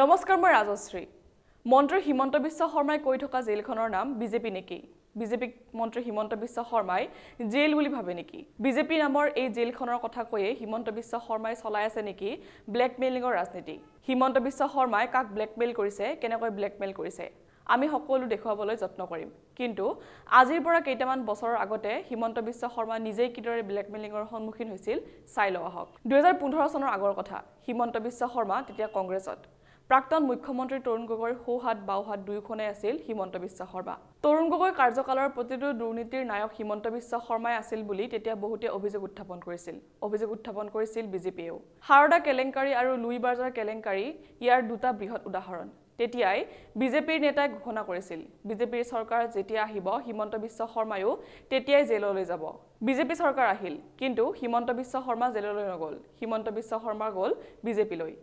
নমস্কাৰ মই ৰাজশ্ৰী মন্ত্ৰী হিমন্ত বিশ্ব শৰ্মাই কৈ থকা জেইলখনৰ নাম বিজেপি নেকি বিজেপি মন্ত্ৰী হিমন্ত বিশ্ব শৰ্মাই জেইল বুলি ভাবে নেকি বিজেপি নামৰ এই জেইলখনৰ কথা কৈয়ে হিমন্ত বিশ্ব শৰ্মাই চলাই আছে নেকি ব্লেকমেইলিঙৰ ৰাজনীতি হিমন্ত বিশ্ব শৰ্মাই কাক ব্লেকমেইল কৰিছে কেনেকৈ ব্লেকমেইল কৰিছে আমি সকলো দেখুৱাবলৈ যত্ন কৰিম কিন্তু আজিৰ পৰা কেইটামান বছৰৰ আগতে হিমন্ত বিশ্ব শৰ্মা নিজেই কিদৰে ব্লেকমেইলিঙৰ সন্মুখীন হৈছিল চাই লওঁ আহক দুহেজাৰ পোন্ধৰ চনৰ আগৰ কথা হিমন্ত বিশ্ব শৰ্মা তেতিয়া কংগ্ৰেছত প্ৰাক্তন মুখ্যমন্ত্ৰী তৰুণ গগৈৰ সোঁহাত বাওঁহাত দুয়োখনে আছিল হিমন্ত বিশ্ব শৰ্মা তৰুণ গগৈ কাৰ্যকালৰ প্ৰতিটো দুৰ্নীতিৰ নায়ক হিমন্ত বিশ্ব শৰ্মাই আছিল বুলি তেতিয়া বহুতে অভিযোগ উত্থাপন কৰিছিল অভিযোগ উত্থাপন কৰিছিল বিজেপিয়েও সাৰদা কেলেংকাৰী আৰু লুই বাৰ্জাৰ কেলেংকাৰী ইয়াৰ দুটা বৃহৎ উদাহৰণ তেতিয়াই বিজেপিৰ নেতাই ঘোষণা কৰিছিল বিজেপিৰ চৰকাৰ যেতিয়া আহিব হিমন্ত বিশ্ব শৰ্মায়ো তেতিয়াই জেললৈ যাব বিজেপি চৰকাৰ আহিল কিন্তু হিমন্ত বিশ্ব শৰ্মা জেললৈ নগ'ল হিমন্ত বিশ্ব শৰ্মা গ'ল বিজেপিলৈ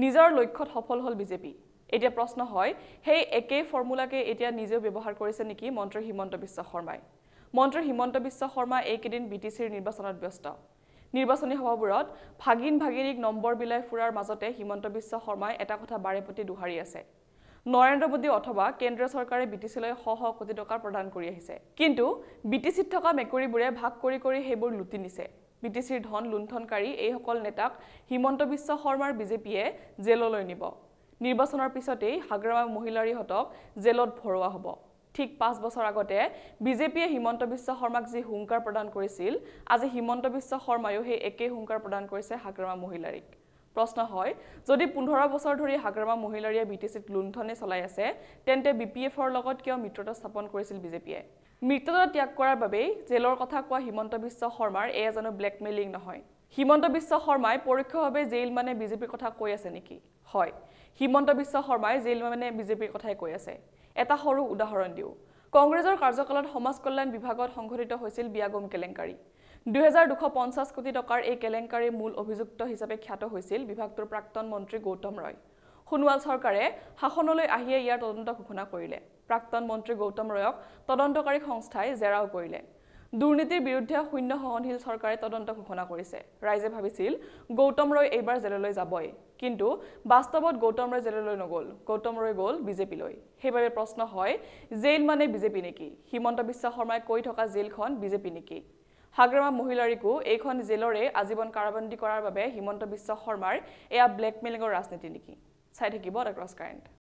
নিজৰ লক্ষ্যত সফল হ'ল বিজেপি এতিয়া প্ৰশ্ন হয় সেই একেই ফৰ্মুলাকে এতিয়া নিজেও ব্যৱহাৰ কৰিছে নেকি মন্ত্ৰী হিমন্ত বিশ্ব শৰ্মাই মন্ত্ৰী হিমন্ত বিশ্ব শৰ্মা এইকেইদিন বি টি চিৰ নিৰ্বাচনত ব্যস্ত নিৰ্বাচনী সভাবোৰত ভাগিন ভাগিনীক নম্বৰ বিলাই ফুৰাৰ মাজতে হিমন্ত বিশ্ব শৰ্মাই এটা কথা বাৰে প্ৰতি দোহাৰি আছে নৰেন্দ্ৰ মোদী অথবা কেন্দ্ৰীয় চৰকাৰে বি টি চিলৈ শ শ কোটি টকা প্ৰদান কৰি আহিছে কিন্তু বি টি চিত থকা মেকুৰীবোৰে ভাগ কৰি কৰি সেইবোৰ লুটি নিছে বি টি চিৰ ধন লুণ্ঠনকাৰী এইসকল নেতাক হিমন্ত বিশ্ব শৰ্মাৰ বিজেপিয়ে জেললৈ নিব নিৰ্বাচনৰ পিছতেই হাগ্ৰামা মহিলাৰীহঁতক জেলত ভৰোৱা হ'ব ঠিক পাঁচ বছৰ আগতে বিজেপিয়ে হিমন্ত বিশ্ব শৰ্মাক যি হুংকাৰ প্ৰদান কৰিছিল আজি হিমন্ত বিশ্ব শৰ্মায়ো সেই একেই হুংকাৰ প্ৰদান কৰিছে হাগ্ৰামা মহিলাৰীক প্ৰশ্ন হয় যদি পোন্ধৰ বছৰ ধৰি হাগ্ৰামা মহিলাৰীয়ে বি টি চিত লুণ্ঠনে চলাই আছে তেন্তে বি পি এফৰ লগত কিয় মিত্ৰতা স্থাপন কৰিছিল বিজেপিয়ে মিত্ৰতা ত্যাগ কৰাৰ বাবেই জেলৰ কথা কোৱা হিমন্ত বিশ্ব শৰ্মাৰ এয়া জানো ব্লেকমেইলিং নহয় হিমন্ত বিশ্ব শৰ্মাই পৰোক্ষভাৱে জেইল মানে বিজেপিৰ কথা কৈ আছে নেকি হয় হিমন্ত বিশ্ব শৰ্মাই জেইল মানে বিজেপিৰ কথাই কৈ আছে এটা সৰু উদাহৰণ দিওঁ কংগ্ৰেছৰ কাৰ্যকালত সমাজ কল্যাণ বিভাগত সংঘটিত হৈছিল বিয়াগম কেলেংকাৰী দুহেজাৰ দুশ পঞ্চাছ কোটি টকাৰ এই কেলেংকাৰীৰ মূল অভিযুক্ত হিচাপে খ্যাত হৈছিল বিভাগটোৰ প্ৰাক্তন মন্ত্ৰী গৌতম ৰয় সোণোৱাল চৰকাৰে শাসনলৈ আহিয়ে ইয়াৰ তদন্ত ঘোষণা কৰিলে প্ৰাক্তন মন্ত্ৰী গৌতম ৰয়ক তদন্তকাৰী সংস্থাই জেৰাও কৰিলে দুৰ্নীতিৰ বিৰুদ্ধে শূন্য সহনশীল চৰকাৰে তদন্ত ঘোষণা কৰিছে ৰাইজে ভাবিছিল গৌতম ৰয় এইবাৰ জেললৈ যাবই কিন্তু বাস্তৱত গৌতম ৰয় জেললৈ নগ'ল গৌতম ৰয় গ'ল বিজেপিলৈ সেইবাবে প্ৰশ্ন হয় জেইল মানে বিজেপি নেকি হিমন্ত বিশ্ব শৰ্মাই কৈ থকা জেইলখন বিজেপি নেকি হাগ্ৰামা মহিলাৰীকো এইখন জেলৰে আজীৱন কাৰাবন্দী কৰাৰ বাবে হিমন্ত বিশ্ব শৰ্মাৰ এয়া ব্লেকমেলিঙৰ ৰাজনীতি নেকি চাই থাকিব দ্য ক্ৰছ কাৰেণ্ট